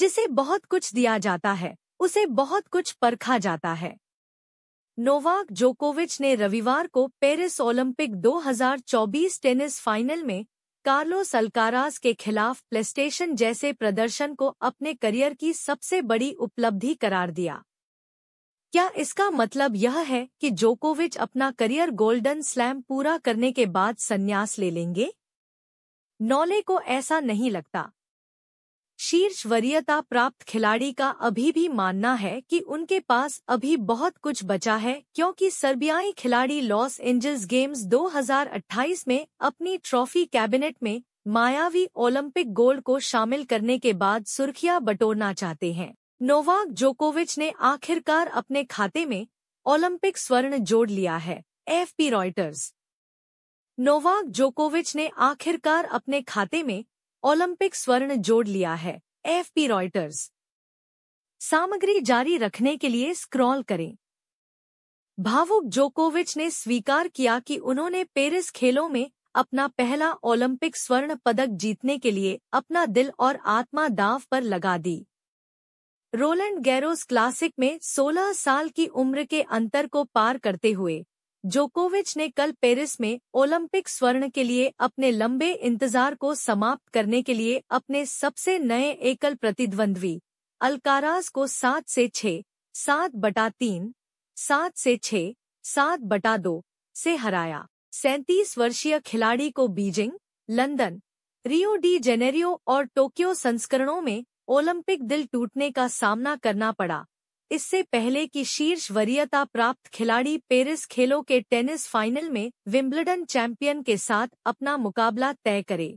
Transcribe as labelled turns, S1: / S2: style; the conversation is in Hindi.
S1: जिसे बहुत कुछ दिया जाता है उसे बहुत कुछ परखा जाता है नोवाक जोकोविच ने रविवार को पेरिस ओलंपिक 2024 टेनिस फाइनल में कार्लोस अल्कारास के खिलाफ प्लेस्टेशन जैसे प्रदर्शन को अपने करियर की सबसे बड़ी उपलब्धि करार दिया क्या इसका मतलब यह है कि जोकोविच अपना करियर गोल्डन स्लैम पूरा करने के बाद संन्यास ले लेंगे नौले को ऐसा नहीं लगता शीर्ष वरीयता प्राप्त खिलाड़ी का अभी भी मानना है कि उनके पास अभी बहुत कुछ बचा है क्योंकि सर्बियाई खिलाड़ी लॉस एंजल्स गेम्स 2028 में अपनी ट्रॉफी कैबिनेट में मायावी ओलंपिक गोल्ड को शामिल करने के बाद सुर्खियां बटोरना चाहते हैं नोवाक जोकोविच ने आखिरकार अपने खाते में ओलंपिक स्वर्ण जोड़ लिया है एफ रॉयटर्स नोवाक जोकोविच ने आखिरकार अपने खाते में ओलंपिक स्वर्ण जोड़ लिया है एफ पी रॉयटर्स सामग्री जारी रखने के लिए स्क्रॉल करें भावुक जोकोविच ने स्वीकार किया कि उन्होंने पेरिस खेलों में अपना पहला ओलंपिक स्वर्ण पदक जीतने के लिए अपना दिल और आत्मा दाव पर लगा दी रोलैंड गैरोस क्लासिक में 16 साल की उम्र के अंतर को पार करते हुए जोकोविच ने कल पेरिस में ओलंपिक स्वर्ण के लिए अपने लंबे इंतजार को समाप्त करने के लिए अपने सबसे नए एकल प्रतिद्वंद्वी अलकाराज को सात से छः सात बटा तीन सात से छः सात बटा दो से हराया सैंतीस वर्षीय खिलाड़ी को Beijing London Rio de Janeiro और टोक्यो संस्करणों में ओलंपिक दिल टूटने का सामना करना पड़ा इससे पहले कि शीर्ष वरीयता प्राप्त खिलाड़ी पेरिस खेलों के टेनिस फाइनल में विंबलडन चैंपियन के साथ अपना मुकाबला तय करे